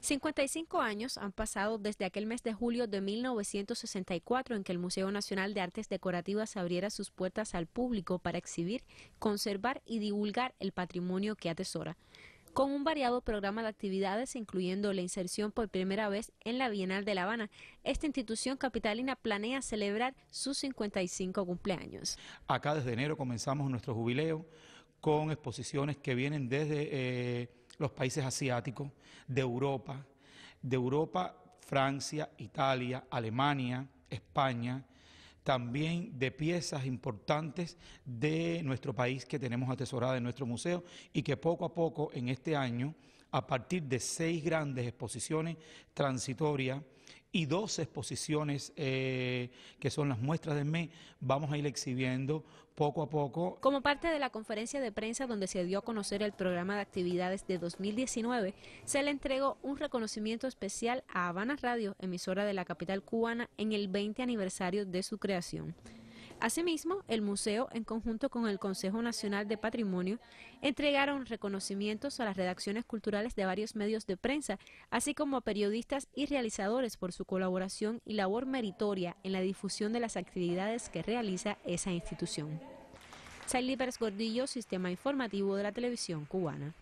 55 años han pasado desde aquel mes de julio de 1964 en que el Museo Nacional de Artes Decorativas abriera sus puertas al público para exhibir, conservar y divulgar el patrimonio que atesora con un variado programa de actividades, incluyendo la inserción por primera vez en la Bienal de La Habana. Esta institución capitalina planea celebrar sus 55 cumpleaños. Acá desde enero comenzamos nuestro jubileo con exposiciones que vienen desde eh, los países asiáticos, de Europa, de Europa, Francia, Italia, Alemania, España, también de piezas importantes de nuestro país que tenemos atesorada en nuestro museo y que poco a poco en este año a partir de seis grandes exposiciones transitorias y dos exposiciones eh, que son las muestras de mes, vamos a ir exhibiendo poco a poco. Como parte de la conferencia de prensa donde se dio a conocer el programa de actividades de 2019, se le entregó un reconocimiento especial a Habana Radio, emisora de la capital cubana, en el 20 aniversario de su creación. Asimismo, el museo, en conjunto con el Consejo Nacional de Patrimonio, entregaron reconocimientos a las redacciones culturales de varios medios de prensa, así como a periodistas y realizadores por su colaboración y labor meritoria en la difusión de las actividades que realiza esa institución. Sally Pérez Gordillo, Sistema Informativo de la Televisión Cubana.